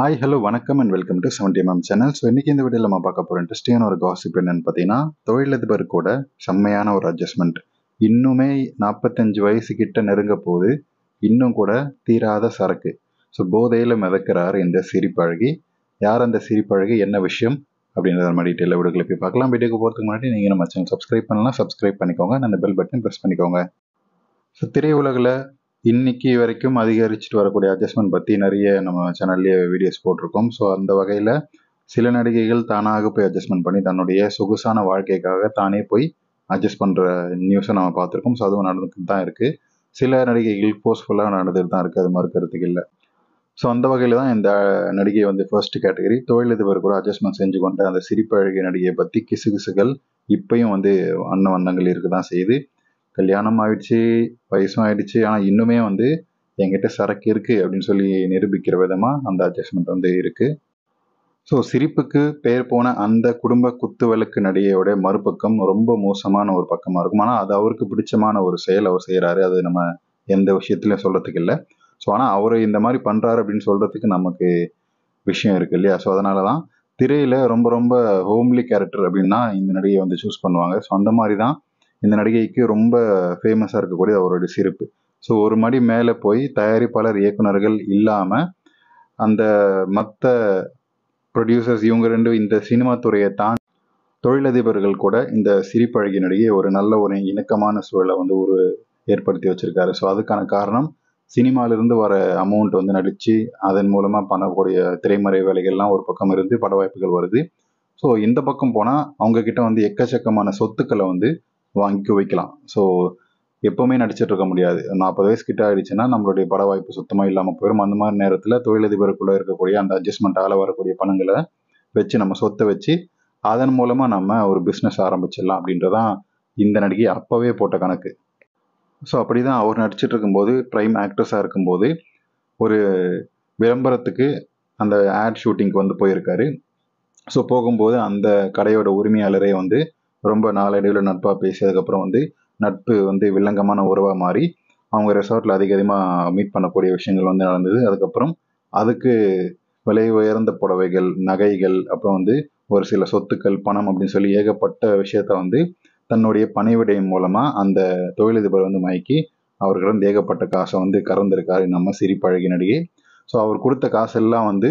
hi hello வணக்கம் and welcome to seventy ma'am channel so இன்றைக்கி இந்த வீடியோவில் நம்ம பார்க்க போகிற இன்ட்ரெஸ்டிங்கான ஒரு காசிப் என்னென்னு பார்த்தீங்கன்னா தொழிலதிபர் கூட செம்மையான ஒரு அட்ஜஸ்ட்மெண்ட் இன்னுமே நாற்பத்தஞ்சு வயசு கிட்ட நெருங்க போது இன்னும் கூட தீராத சரக்கு ஸோ போதையில் மிதக்கிறார் இந்த சிரிப்பழகி யார் அந்த சிரிப்பழகி என்ன விஷயம் அப்படின்றத மாதிரி டீட்டெயில் வீடுகளை போய் பார்க்கலாம் வீடியோக்கு போகிறதுக்கு முன்னாடி நீங்கள் நம்ம சேனல் சப்ஸ்கிரைப் பண்ணலாம் சப்ஸ்கிரைப் பண்ணிக்கோங்க அந்த பெல் பட்டன் ப்ரெஸ் பண்ணிக்கோங்க ஸோ திரையுலகில் இன்னைக்கு வரைக்கும் அதிகரிச்சுட்டு வரக்கூடிய அட்ஜஸ்ட்மெண்ட் பற்றி நிறைய நம்ம சேனல்லேயே வீடியோஸ் போட்டிருக்கோம் ஸோ அந்த வகையில் சில நடிகைகள் தானாக போய் அட்ஜஸ்ட்மெண்ட் பண்ணி தன்னுடைய சொகுசான வாழ்க்கைக்காக தானே போய் அட்ஜஸ்ட் பண்ணுற நியூஸை நம்ம பார்த்துருக்கோம் ஸோ அதுவும் நடந்துட்டு தான் இருக்குது சில நடிகைகள் போர்ஸ்ஃபுல்லாக நடந்துட்டு தான் இருக்குது அது மறுக்கிறதுக்கு இல்லை ஸோ அந்த வகையில் தான் இந்த நடிகை வந்து ஃபர்ஸ்ட் கேட்டகரி தொழிலதிபர் கூட அட்ஜஸ்ட்மெண்ட் செஞ்சு கொண்ட அந்த சிரிப்பழகிய நடிகையை பற்றி கிசுகிசுகள் இப்பையும் வந்து அன்ன வண்ணங்கள் இருக்க தான் செய்யுது கல்யாணம் ஆயிடுச்சு வயசும் ஆயிடுச்சு ஆனால் இன்னுமே வந்து என்கிட்ட சரக்கு இருக்குது அப்படின்னு சொல்லி நிரூபிக்கிற விதமாக அந்த அட்ஜஸ்ட்மெண்ட் வந்து இருக்குது ஸோ சிரிப்புக்கு பெயர் போன அந்த குடும்ப குத்துவிளக்கு நடிகையோட மறுபக்கம் ரொம்ப மோசமான ஒரு பக்கமாக இருக்கும் ஆனால் அது அவருக்கு பிடிச்சமான ஒரு செயல் அவர் செய்கிறாரு அது நம்ம எந்த விஷயத்துலையும் சொல்கிறதுக்கு இல்லை ஸோ ஆனால் அவர் இந்த மாதிரி பண்ணுறாரு அப்படின்னு சொல்கிறதுக்கு நமக்கு விஷயம் இருக்குது இல்லையா ஸோ அதனால தான் திரையில் ரொம்ப ரொம்ப ஹோம்லி கேரக்டர் அப்படின்னா இந்த நடிகையை வந்து சூஸ் பண்ணுவாங்க ஸோ அந்த மாதிரி தான் இந்த நடிகைக்கு ரொம்ப ஃபேமஸாக இருக்கக்கூடிய அவருடைய சிரிப்பு ஸோ ஒரு மடி மேலே போய் தயாரிப்பாளர் இயக்குநர்கள் இல்லாமல் அந்த மற்ற ப்ரொடியூசர்ஸ் இவங்க ரெண்டு இந்த சினிமா துறையை தான் தொழிலதிபர்கள் கூட இந்த சிரிப்பழகி நடிகை ஒரு நல்ல ஒரு இணக்கமான சூழலை வந்து ஒரு ஏற்படுத்தி வச்சிருக்காரு ஸோ அதுக்கான காரணம் சினிமாவிலிருந்து வர அமௌண்ட் வந்து நடித்து அதன் மூலமாக பண்ணக்கூடிய திரைமறை வேலைகள்லாம் ஒரு பக்கம் இருந்து பட வாய்ப்புகள் வருது ஸோ இந்த பக்கம் போனால் அவங்கக்கிட்ட வந்து எக்கச்சக்கமான சொத்துக்களை வந்து வாங்கி வைக்கலாம் ஸோ எப்போவுமே நடிச்சிட்டு இருக்க முடியாது நாற்பது வயசு கிட்ட ஆயிடுச்சுன்னா நம்மளுடைய பட வாய்ப்பு சுத்தமாக இல்லாமல் போயிடும் அந்த மாதிரி நேரத்தில் தொழிலதிபருக்குள்ளே இருக்கக்கூடிய அந்த அட்ஜஸ்ட்மெண்ட்டால் வரக்கூடிய பணங்களை வச்சு நம்ம சொத்தை வச்சு அதன் மூலமாக நம்ம ஒரு பிஸ்னஸ் ஆரம்பிச்சிடலாம் அப்படின்றதான் இந்த நடிகை அப்போவே போட்ட கணக்கு ஸோ அப்படி தான் அவர் நடிச்சிட்டு இருக்கும்போது ப்ரைம் ஆக்ட்ரஸாக இருக்கும்போது ஒரு விளம்பரத்துக்கு அந்த ஆட் ஷூட்டிங்க்கு வந்து போயிருக்காரு ஸோ போகும்போது அந்த கடையோட உரிமையாளரே வந்து ரொம்ப நாளடைவில் நட்பாக பேசியதுக்கப்புறம் வந்து நட்பு வந்து வில்லங்கமான உறவாக மாறி அவங்க ரெசார்ட்டில் அதிக அதிகமாக மீட் பண்ணக்கூடிய விஷயங்கள் வந்து நடந்தது அதுக்கப்புறம் அதுக்கு விலை உயர்ந்த புடவைகள் நகைகள் அப்புறம் வந்து ஒரு சில சொத்துக்கள் பணம் அப்படின்னு சொல்லி ஏகப்பட்ட விஷயத்த வந்து தன்னுடைய பணிவிடை மூலமாக அந்த தொழிலதிபர் வந்து மயக்கி அவர்களிடம் ஏகப்பட்ட காசை வந்து கறந்திருக்காரு நம்ம சிரிப்பழகி நடிகை ஸோ அவர் கொடுத்த காசெல்லாம் வந்து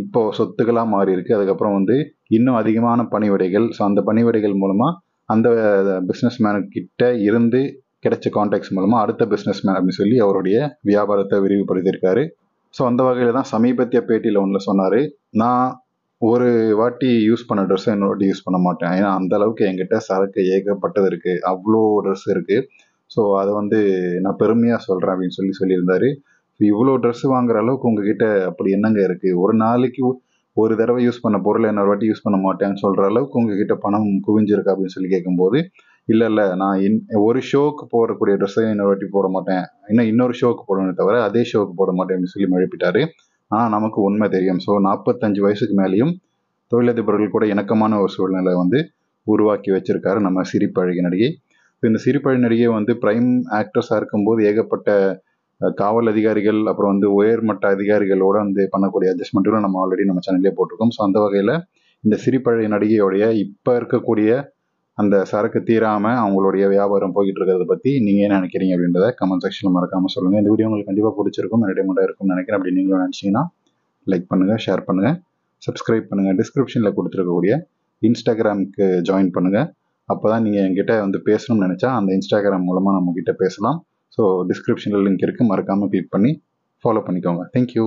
இப்போ சொத்துக்களாக மாறி இருக்கு அதுக்கப்புறம் வந்து இன்னும் அதிகமான பணிவிடைகள் ஸோ அந்த பணிவிடைகள் மூலமாக அந்த பிஸ்னஸ் கிட்ட இருந்து கிடைச்ச கான்டாக்ட்ஸ் மூலமாக அடுத்த பிஸ்னஸ் மேன் அப்படின்னு சொல்லி அவருடைய வியாபாரத்தை விரிவுபடுத்தியிருக்காரு ஸோ அந்த வகையில் தான் சமீபத்திய பேட்டியில் ஒன்றில் சொன்னார் நான் ஒரு வாட்டி யூஸ் பண்ண ட்ரெஸ்ஸை வாட்டி யூஸ் பண்ண மாட்டேன் ஏன்னா அந்த அளவுக்கு என்கிட்ட சரக்கு ஏகப்பட்டது இருக்குது அவ்வளோ ட்ரெஸ் இருக்குது ஸோ அதை வந்து நான் பெருமையாக சொல்கிறேன் அப்படின்னு சொல்லி சொல்லியிருந்தாரு இவ்வளோ ட்ரெஸ் வாங்குற அளவுக்கு உங்ககிட்ட அப்படி என்னங்க இருக்குது ஒரு நாளைக்கு ஒரு தடவை யூஸ் பண்ண பொருளை இன்னொரு வாட்டி யூஸ் பண்ண மாட்டேன்னு சொல்கிற அளவுக்கு உங்ககிட்ட பணம் குவிஞ்சிருக்கு அப்படின்னு சொல்லி கேட்கும்போது இல்லை இல்லை நான் இன் ஒரு ஷோக்கு போடக்கூடிய ட்ரெஸ்ஸை இன்னொரு வாட்டி போட மாட்டேன் இன்னும் இன்னொரு ஷோக்கு போடணும் தவிர அதே ஷோக்கு போட மாட்டேன் அப்படின்னு சொல்லி மழைப்பிட்டாரு ஆனால் நமக்கு உண்மை தெரியும் ஸோ நாற்பத்தஞ்சு வயசுக்கு மேலேயும் தொழிலதிபர்கள் கூட இணக்கமான ஒரு சூழ்நிலை வந்து உருவாக்கி வச்சிருக்காரு நம்ம சிரிப்பழகி நடிகை இந்த சிரிப்பழகி நடிகை வந்து பிரைம் ஆக்ட்ரஸாக இருக்கும்போது ஏகப்பட்ட காவல் அதிகாரிகள் அப்புறம் வந்து உயர்மட்ட அதிகாரிகளோட வந்து பண்ணக்கூடிய அட்ஜஸ்ட்மெண்ட்டுகளும் நம்ம ஆல்ரெடி நம்ம சேனல்லே போட்டிருக்கோம் ஸோ அந்த வகையில் இந்த சிரிப்பழைய நடிகையோடைய இப்போ இருக்கக்கூடிய அந்த சரக்கு தீராமல் அவங்களுடைய வியாபாரம் போய்கிட்டு இருக்கிறத பற்றி நீங்கள் என்ன நினைக்கிறீங்க அப்படின்றத கமெண்ட் செக்ஷனில் மறக்காமல் சொல்லுங்கள் இந்த வீடியோ உங்களுக்கு கண்டிப்பாக பிடிச்சிருக்கும் என்டர்டைமெண்ட்டாக இருக்கும்னு நினைக்கிறேன் அப்படி நீங்களும் நினச்சிங்கன்னா லைக் பண்ணுங்கள் ஷேர் பண்ணுங்கள் சப்ஸ்கிரைப் பண்ணுங்கள் டிஸ்கிரிப்ஷனில் கொடுத்துருக்கக்கூடிய இன்ஸ்டாகிராமுக்கு ஜாயின் பண்ணுங்கள் அப்போ தான் நீங்கள் என்கிட்ட வந்து பேசணும்னு நினச்சா அந்த இன்ஸ்டாகிராம் மூலமாக நம்மக்கிட்ட பேசலாம் ஸோ டிஸ்கிரிப்ஷனில் லிங்க் இருக்குது மறக்காமல் கிளிக் பண்ணி ஃபாலோ பண்ணிக்கோங்க தேங்க்யூ